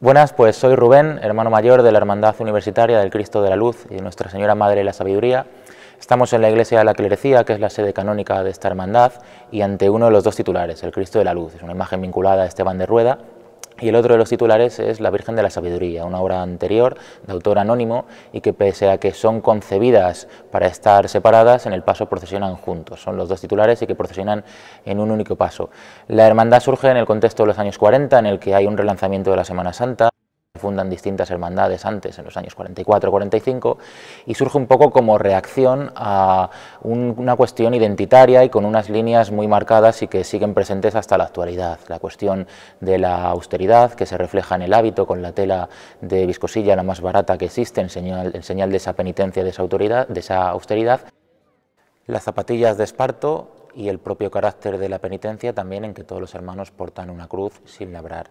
Buenas, pues soy Rubén, hermano mayor de la Hermandad Universitaria del Cristo de la Luz y de Nuestra Señora Madre de la Sabiduría. Estamos en la Iglesia de la Clerecía, que es la sede canónica de esta hermandad, y ante uno de los dos titulares, el Cristo de la Luz. Es una imagen vinculada a Esteban de Rueda, y el otro de los titulares es La Virgen de la Sabiduría, una obra anterior de autor anónimo y que pese a que son concebidas para estar separadas, en el paso procesionan juntos. Son los dos titulares y que procesionan en un único paso. La hermandad surge en el contexto de los años 40, en el que hay un relanzamiento de la Semana Santa fundan distintas hermandades antes, en los años 44-45, y surge un poco como reacción a una cuestión identitaria y con unas líneas muy marcadas y que siguen presentes hasta la actualidad. La cuestión de la austeridad, que se refleja en el hábito con la tela de viscosilla, la más barata que existe, en señal, señal de esa penitencia, de esa, autoridad, de esa austeridad. Las zapatillas de esparto, y el propio carácter de la penitencia también en que todos los hermanos portan una cruz sin labrar.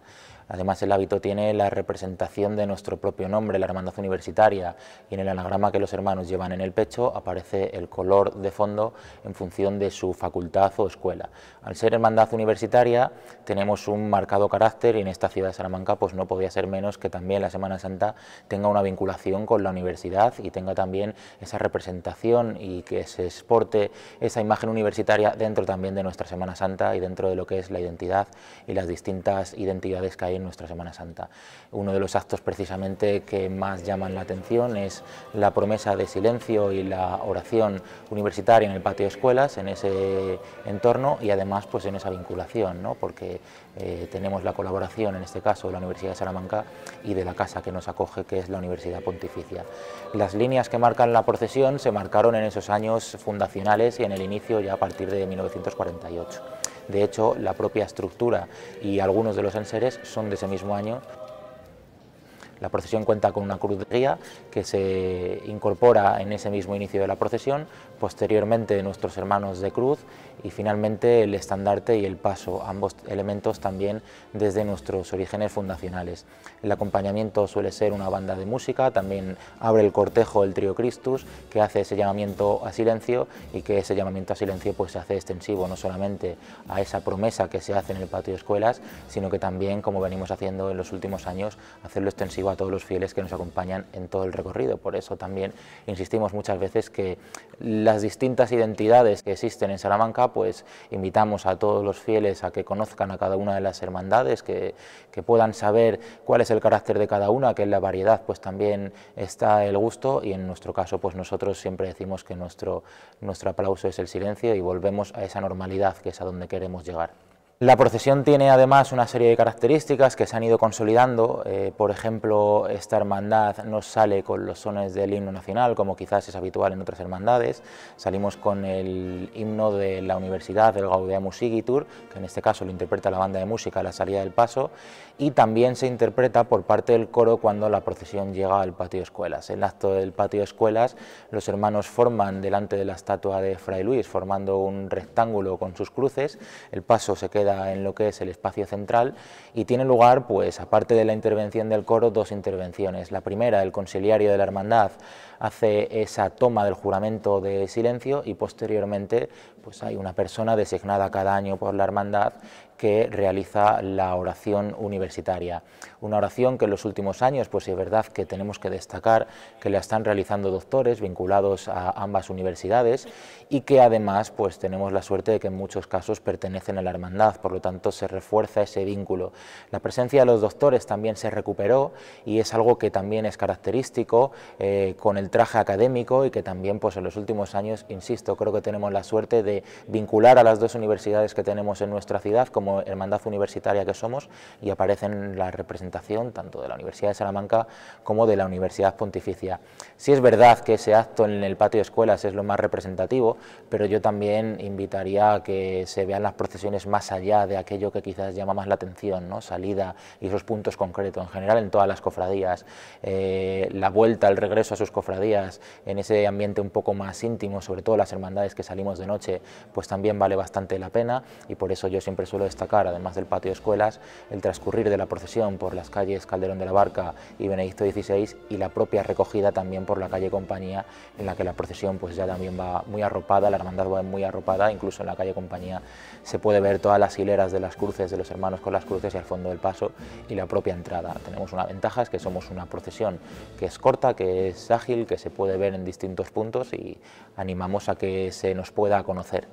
Además el hábito tiene la representación de nuestro propio nombre, la hermandad universitaria, y en el anagrama que los hermanos llevan en el pecho aparece el color de fondo en función de su facultad o escuela. Al ser hermandad universitaria tenemos un marcado carácter y en esta ciudad de Salamanca pues no podía ser menos que también la Semana Santa tenga una vinculación con la universidad y tenga también esa representación y que se exporte esa imagen universitaria dentro también de nuestra Semana Santa y dentro de lo que es la identidad y las distintas identidades que hay en nuestra Semana Santa. Uno de los actos precisamente que más llaman la atención es la promesa de silencio y la oración universitaria en el patio de escuelas, en ese entorno y además pues en esa vinculación, ¿no? porque eh, tenemos la colaboración en este caso de la Universidad de Salamanca y de la casa que nos acoge que es la Universidad Pontificia. Las líneas que marcan la procesión se marcaron en esos años fundacionales y en el inicio ya a partir de de 1948. De hecho, la propia estructura y algunos de los enseres son de ese mismo año. La procesión cuenta con una cruz guía que se incorpora en ese mismo inicio de la procesión, posteriormente nuestros hermanos de cruz y finalmente el estandarte y el paso, ambos elementos también desde nuestros orígenes fundacionales. El acompañamiento suele ser una banda de música, también abre el cortejo el trío Christus que hace ese llamamiento a silencio y que ese llamamiento a silencio pues se hace extensivo no solamente a esa promesa que se hace en el patio de escuelas, sino que también, como venimos haciendo en los últimos años, hacerlo extensivo a todos los fieles que nos acompañan en todo el recorrido. Por eso también insistimos muchas veces que las distintas identidades que existen en Salamanca, pues invitamos a todos los fieles a que conozcan a cada una de las hermandades, que, puedan saber cuál es el carácter de cada una, que en la variedad pues también está el gusto y en nuestro caso pues nosotros siempre decimos que nuestro aplauso es el silencio y volvemos a esa normalidad que es a donde queremos llegar. La procesión tiene además una serie de características que se han ido consolidando. Eh, por ejemplo, esta hermandad no sale con los sones del himno nacional, como quizás es habitual en otras hermandades. Salimos con el himno de la Universidad del Gaudeamus Sigitur, que en este caso lo interpreta la banda de música a la salida del paso, y también se interpreta por parte del coro cuando la procesión llega al patio de escuelas. En el acto del patio de escuelas, los hermanos forman delante de la estatua de Fray Luis, formando un rectángulo con sus cruces. El paso se en lo que es el espacio central y tiene lugar, pues aparte de la intervención del coro, dos intervenciones. La primera, el Consiliario de la hermandad, hace esa toma del juramento de silencio y posteriormente pues hay una persona designada cada año por la hermandad que realiza la oración universitaria. Una oración que en los últimos años, pues es verdad que tenemos que destacar que la están realizando doctores vinculados a ambas universidades y que además pues tenemos la suerte de que en muchos casos pertenecen a la hermandad, por lo tanto se refuerza ese vínculo. La presencia de los doctores también se recuperó y es algo que también es característico eh, con el traje académico y que también pues, en los últimos años, insisto, creo que tenemos la suerte de vincular a las dos universidades que tenemos en nuestra ciudad como hermandad universitaria que somos y aparecen la representación tanto de la Universidad de Salamanca como de la Universidad Pontificia. Sí es verdad que ese acto en el patio de escuelas es lo más representativo, pero yo también invitaría a que se vean las procesiones más allá de aquello que quizás llama más la atención, ¿no? salida y esos puntos concretos, en general en todas las cofradías, eh, la vuelta, el regreso a sus cofradías, días, en ese ambiente un poco más íntimo, sobre todo las hermandades que salimos de noche, pues también vale bastante la pena y por eso yo siempre suelo destacar, además del patio de escuelas, el transcurrir de la procesión por las calles Calderón de la Barca y Benedicto XVI y la propia recogida también por la calle Compañía, en la que la procesión pues ya también va muy arropada, la hermandad va muy arropada, incluso en la calle Compañía se puede ver todas las hileras de las cruces de los hermanos con las cruces y al fondo del paso y la propia entrada. Tenemos una ventaja, es que somos una procesión que es corta, que es ágil, que se puede ver en distintos puntos y animamos a que se nos pueda conocer.